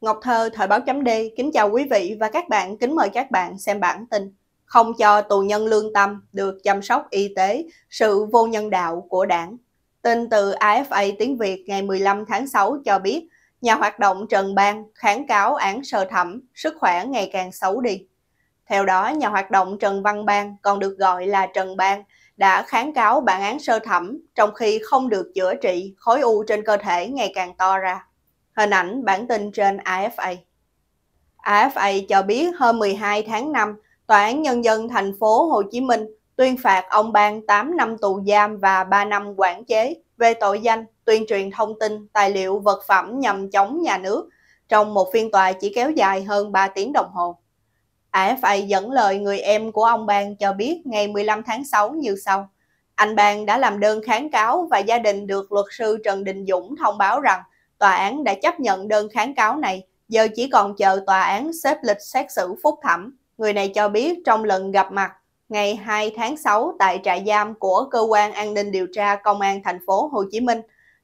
Ngọc Thơ, Thời báo chấm D, kính chào quý vị và các bạn, kính mời các bạn xem bản tin Không cho tù nhân lương tâm được chăm sóc y tế, sự vô nhân đạo của đảng. Tin từ AFA Tiếng Việt ngày 15 tháng 6 cho biết, nhà hoạt động Trần Bang kháng cáo án sơ thẩm, sức khỏe ngày càng xấu đi. Theo đó, nhà hoạt động Trần Văn Bang, còn được gọi là Trần Bang, đã kháng cáo bản án sơ thẩm trong khi không được chữa trị khối u trên cơ thể ngày càng to ra. Hình ảnh bản tin trên AFA. AFA cho biết hôm 12 tháng 5, Tòa án Nhân dân thành phố Hồ Chí Minh tuyên phạt ông Ban 8 năm tù giam và 3 năm quản chế về tội danh tuyên truyền thông tin, tài liệu, vật phẩm nhằm chống nhà nước trong một phiên tòa chỉ kéo dài hơn 3 tiếng đồng hồ. AFA dẫn lời người em của ông Ban cho biết ngày 15 tháng 6 như sau. Anh Ban đã làm đơn kháng cáo và gia đình được luật sư Trần Đình Dũng thông báo rằng tòa án đã chấp nhận đơn kháng cáo này, giờ chỉ còn chờ tòa án xếp lịch xét xử phúc thẩm. Người này cho biết trong lần gặp mặt ngày 2 tháng 6 tại trại giam của cơ quan an ninh điều tra công an thành phố Hồ Chí Minh,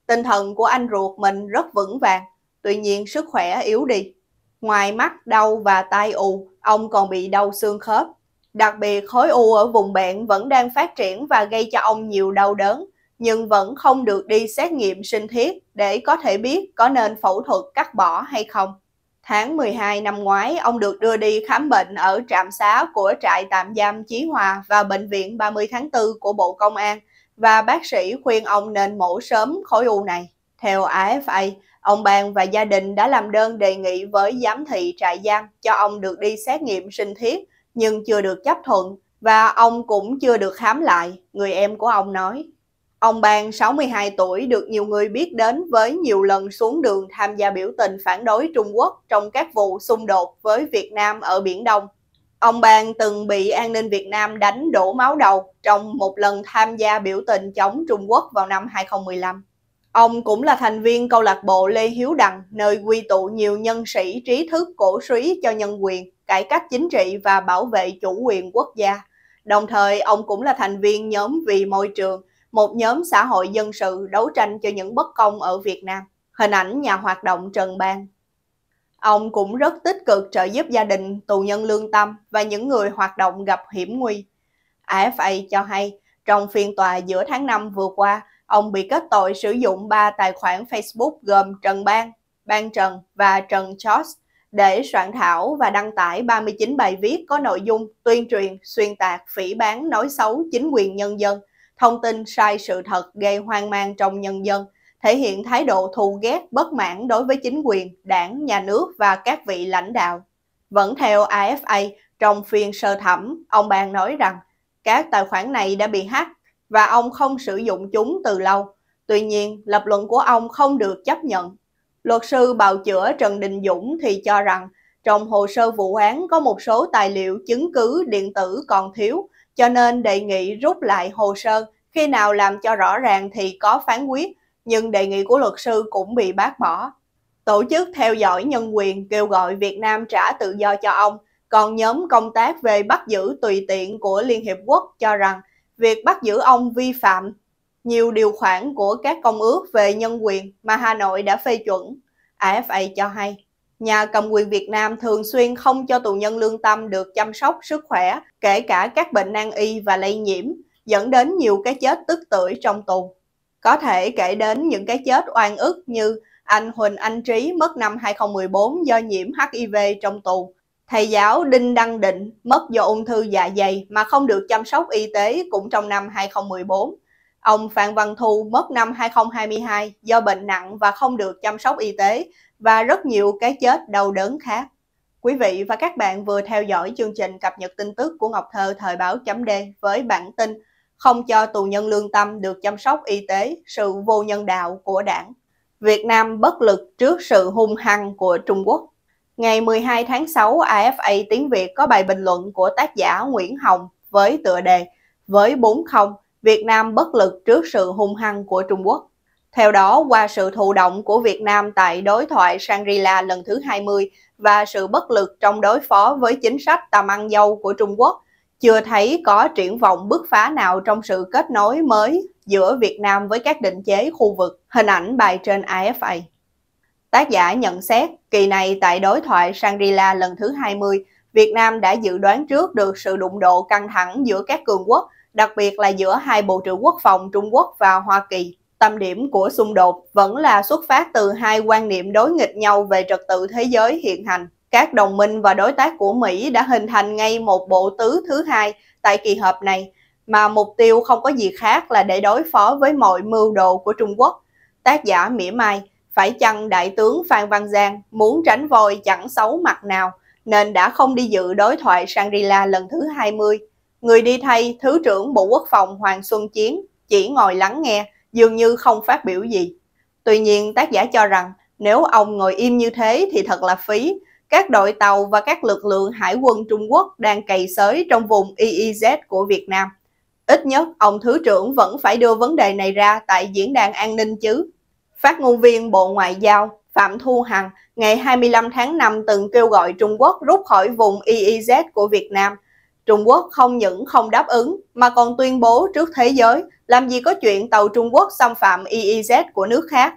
tinh thần của anh ruột mình rất vững vàng, tuy nhiên sức khỏe yếu đi. Ngoài mắt đau và tai ù, ông còn bị đau xương khớp. Đặc biệt khối u ở vùng bẹn vẫn đang phát triển và gây cho ông nhiều đau đớn nhưng vẫn không được đi xét nghiệm sinh thiết để có thể biết có nên phẫu thuật cắt bỏ hay không. Tháng 12 năm ngoái, ông được đưa đi khám bệnh ở trạm xá của trại tạm giam Chí Hòa và bệnh viện 30 tháng 4 của Bộ Công an và bác sĩ khuyên ông nên mổ sớm khối u này. Theo AFA, ông Bang và gia đình đã làm đơn đề nghị với giám thị trại giam cho ông được đi xét nghiệm sinh thiết nhưng chưa được chấp thuận và ông cũng chưa được khám lại, người em của ông nói. Ông Bang 62 tuổi được nhiều người biết đến với nhiều lần xuống đường tham gia biểu tình phản đối Trung Quốc trong các vụ xung đột với Việt Nam ở Biển Đông. Ông Bang từng bị an ninh Việt Nam đánh đổ máu đầu trong một lần tham gia biểu tình chống Trung Quốc vào năm 2015. Ông cũng là thành viên câu lạc bộ Lê Hiếu Đằng, nơi quy tụ nhiều nhân sĩ trí thức cổ suý cho nhân quyền, cải cách chính trị và bảo vệ chủ quyền quốc gia. Đồng thời, ông cũng là thành viên nhóm Vì Môi Trường – một nhóm xã hội dân sự đấu tranh cho những bất công ở Việt Nam. Hình ảnh nhà hoạt động Trần Bang. Ông cũng rất tích cực trợ giúp gia đình, tù nhân lương tâm và những người hoạt động gặp hiểm nguy. AFA cho hay, trong phiên tòa giữa tháng 5 vừa qua, ông bị kết tội sử dụng ba tài khoản Facebook gồm Trần Bang, Bang Trần và Trần Chos để soạn thảo và đăng tải 39 bài viết có nội dung tuyên truyền, xuyên tạc, phỉ bán, nói xấu chính quyền nhân dân – thông tin sai sự thật gây hoang mang trong nhân dân, thể hiện thái độ thù ghét, bất mãn đối với chính quyền, đảng, nhà nước và các vị lãnh đạo. Vẫn theo AFA, trong phiên sơ thẩm, ông Ban nói rằng các tài khoản này đã bị hack và ông không sử dụng chúng từ lâu. Tuy nhiên, lập luận của ông không được chấp nhận. Luật sư bào chữa Trần Đình Dũng thì cho rằng trong hồ sơ vụ án có một số tài liệu chứng cứ điện tử còn thiếu cho nên đề nghị rút lại hồ sơ khi nào làm cho rõ ràng thì có phán quyết, nhưng đề nghị của luật sư cũng bị bác bỏ. Tổ chức theo dõi nhân quyền kêu gọi Việt Nam trả tự do cho ông, còn nhóm công tác về bắt giữ tùy tiện của Liên Hiệp Quốc cho rằng việc bắt giữ ông vi phạm nhiều điều khoản của các công ước về nhân quyền mà Hà Nội đã phê chuẩn. AFA cho hay. Nhà cầm quyền Việt Nam thường xuyên không cho tù nhân lương tâm được chăm sóc sức khỏe, kể cả các bệnh nan y và lây nhiễm, dẫn đến nhiều cái chết tức tưởi trong tù. Có thể kể đến những cái chết oan ức như anh Huỳnh Anh Trí mất năm 2014 do nhiễm HIV trong tù. Thầy giáo Đinh Đăng Định mất do ung thư dạ dày mà không được chăm sóc y tế cũng trong năm 2014. Ông Phan Văn Thu mất năm 2022 do bệnh nặng và không được chăm sóc y tế và rất nhiều cái chết đau đớn khác. Quý vị và các bạn vừa theo dõi chương trình cập nhật tin tức của Ngọc Thơ thời báo chấm D với bản tin không cho tù nhân lương tâm được chăm sóc y tế, sự vô nhân đạo của đảng. Việt Nam bất lực trước sự hung hăng của Trung Quốc. Ngày 12 tháng 6, AFA Tiếng Việt có bài bình luận của tác giả Nguyễn Hồng với tựa đề Với 40 Việt Nam bất lực trước sự hung hăng của Trung Quốc. Theo đó, qua sự thụ động của Việt Nam tại đối thoại Shangri-La lần thứ 20 và sự bất lực trong đối phó với chính sách tàm ăn dâu của Trung Quốc, chưa thấy có triển vọng bứt phá nào trong sự kết nối mới giữa Việt Nam với các định chế khu vực, hình ảnh bài trên AFA. Tác giả nhận xét, kỳ này tại đối thoại Shangri-La lần thứ 20, Việt Nam đã dự đoán trước được sự đụng độ căng thẳng giữa các cường quốc đặc biệt là giữa hai Bộ trưởng Quốc phòng Trung Quốc và Hoa Kỳ. Tâm điểm của xung đột vẫn là xuất phát từ hai quan niệm đối nghịch nhau về trật tự thế giới hiện hành. Các đồng minh và đối tác của Mỹ đã hình thành ngay một bộ tứ thứ hai tại kỳ họp này, mà mục tiêu không có gì khác là để đối phó với mọi mưu đồ của Trung Quốc. Tác giả mỉa mai, phải chăng Đại tướng Phan Văn Giang muốn tránh voi chẳng xấu mặt nào, nên đã không đi dự đối thoại Shangri-La lần thứ 20 Người đi thay Thứ trưởng Bộ Quốc phòng Hoàng Xuân Chiến chỉ ngồi lắng nghe, dường như không phát biểu gì. Tuy nhiên tác giả cho rằng nếu ông ngồi im như thế thì thật là phí. Các đội tàu và các lực lượng hải quân Trung Quốc đang cày sới trong vùng EEZ của Việt Nam. Ít nhất ông Thứ trưởng vẫn phải đưa vấn đề này ra tại Diễn đàn An ninh chứ. Phát ngôn viên Bộ Ngoại giao Phạm Thu Hằng ngày 25 tháng 5 từng kêu gọi Trung Quốc rút khỏi vùng EEZ của Việt Nam Trung Quốc không những không đáp ứng mà còn tuyên bố trước thế giới làm gì có chuyện tàu Trung Quốc xâm phạm EEZ của nước khác.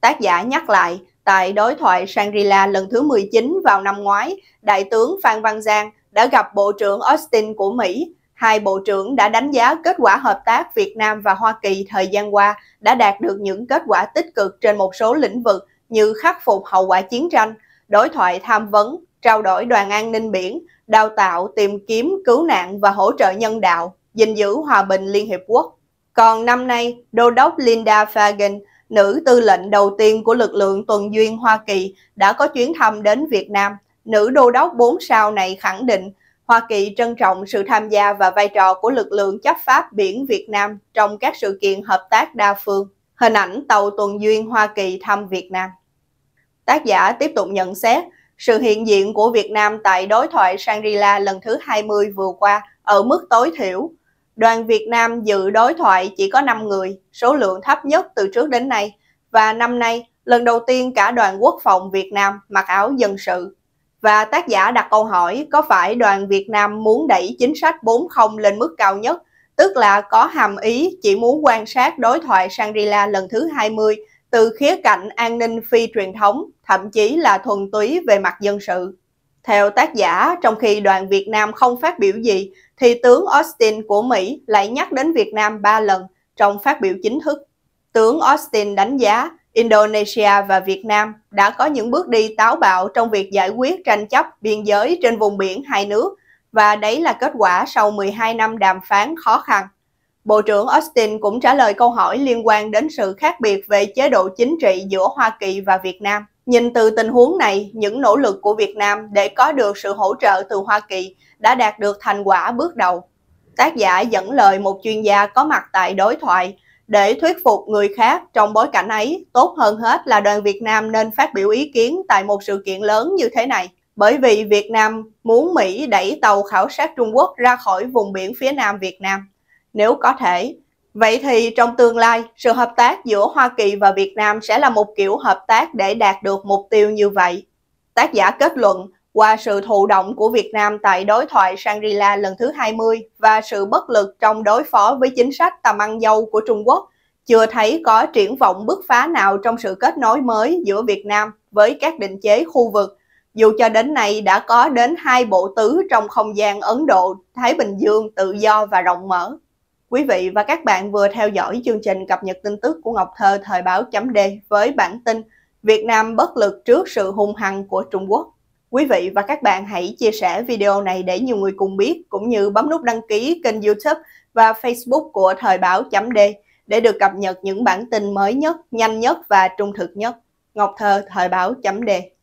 Tác giả nhắc lại, tại đối thoại Shangri-La lần thứ 19 vào năm ngoái, Đại tướng Phan Văn Giang đã gặp Bộ trưởng Austin của Mỹ. Hai Bộ trưởng đã đánh giá kết quả hợp tác Việt Nam và Hoa Kỳ thời gian qua đã đạt được những kết quả tích cực trên một số lĩnh vực như khắc phục hậu quả chiến tranh, đối thoại tham vấn, trao đổi đoàn an ninh biển đào tạo, tìm kiếm, cứu nạn và hỗ trợ nhân đạo, gìn giữ hòa bình Liên Hiệp Quốc. Còn năm nay, Đô đốc Linda Fagan, nữ tư lệnh đầu tiên của lực lượng tuần duyên Hoa Kỳ, đã có chuyến thăm đến Việt Nam. Nữ đô đốc 4 sao này khẳng định Hoa Kỳ trân trọng sự tham gia và vai trò của lực lượng chấp pháp biển Việt Nam trong các sự kiện hợp tác đa phương. Hình ảnh tàu tuần duyên Hoa Kỳ thăm Việt Nam. Tác giả tiếp tục nhận xét, sự hiện diện của Việt Nam tại đối thoại Shangri-La lần thứ 20 vừa qua ở mức tối thiểu. Đoàn Việt Nam dự đối thoại chỉ có 5 người, số lượng thấp nhất từ trước đến nay. Và năm nay, lần đầu tiên cả đoàn quốc phòng Việt Nam mặc áo dân sự. Và tác giả đặt câu hỏi có phải đoàn Việt Nam muốn đẩy chính sách 40 lên mức cao nhất, tức là có hàm ý chỉ muốn quan sát đối thoại Shangri-La lần thứ 20 từ khía cạnh an ninh phi truyền thống, thậm chí là thuần túy về mặt dân sự. Theo tác giả, trong khi đoàn Việt Nam không phát biểu gì, thì tướng Austin của Mỹ lại nhắc đến Việt Nam 3 lần trong phát biểu chính thức. Tướng Austin đánh giá Indonesia và Việt Nam đã có những bước đi táo bạo trong việc giải quyết tranh chấp biên giới trên vùng biển hai nước và đấy là kết quả sau 12 năm đàm phán khó khăn. Bộ trưởng Austin cũng trả lời câu hỏi liên quan đến sự khác biệt về chế độ chính trị giữa Hoa Kỳ và Việt Nam. Nhìn từ tình huống này, những nỗ lực của Việt Nam để có được sự hỗ trợ từ Hoa Kỳ đã đạt được thành quả bước đầu. Tác giả dẫn lời một chuyên gia có mặt tại đối thoại để thuyết phục người khác trong bối cảnh ấy, tốt hơn hết là đoàn Việt Nam nên phát biểu ý kiến tại một sự kiện lớn như thế này. Bởi vì Việt Nam muốn Mỹ đẩy tàu khảo sát Trung Quốc ra khỏi vùng biển phía nam Việt Nam nếu có thể. Vậy thì trong tương lai, sự hợp tác giữa Hoa Kỳ và Việt Nam sẽ là một kiểu hợp tác để đạt được mục tiêu như vậy. Tác giả kết luận, qua sự thụ động của Việt Nam tại đối thoại Shangri-La lần thứ 20 và sự bất lực trong đối phó với chính sách tầm ăn dâu của Trung Quốc, chưa thấy có triển vọng bứt phá nào trong sự kết nối mới giữa Việt Nam với các định chế khu vực, dù cho đến nay đã có đến hai bộ tứ trong không gian Ấn Độ, Thái Bình Dương tự do và rộng mở. Quý vị và các bạn vừa theo dõi chương trình cập nhật tin tức của Ngọc Thơ thời báo chấm D với bản tin Việt Nam bất lực trước sự hung hăng của Trung Quốc. Quý vị và các bạn hãy chia sẻ video này để nhiều người cùng biết, cũng như bấm nút đăng ký kênh youtube và facebook của thời báo chấm D để được cập nhật những bản tin mới nhất, nhanh nhất và trung thực nhất. Ngọc Thơ thời báo chấm D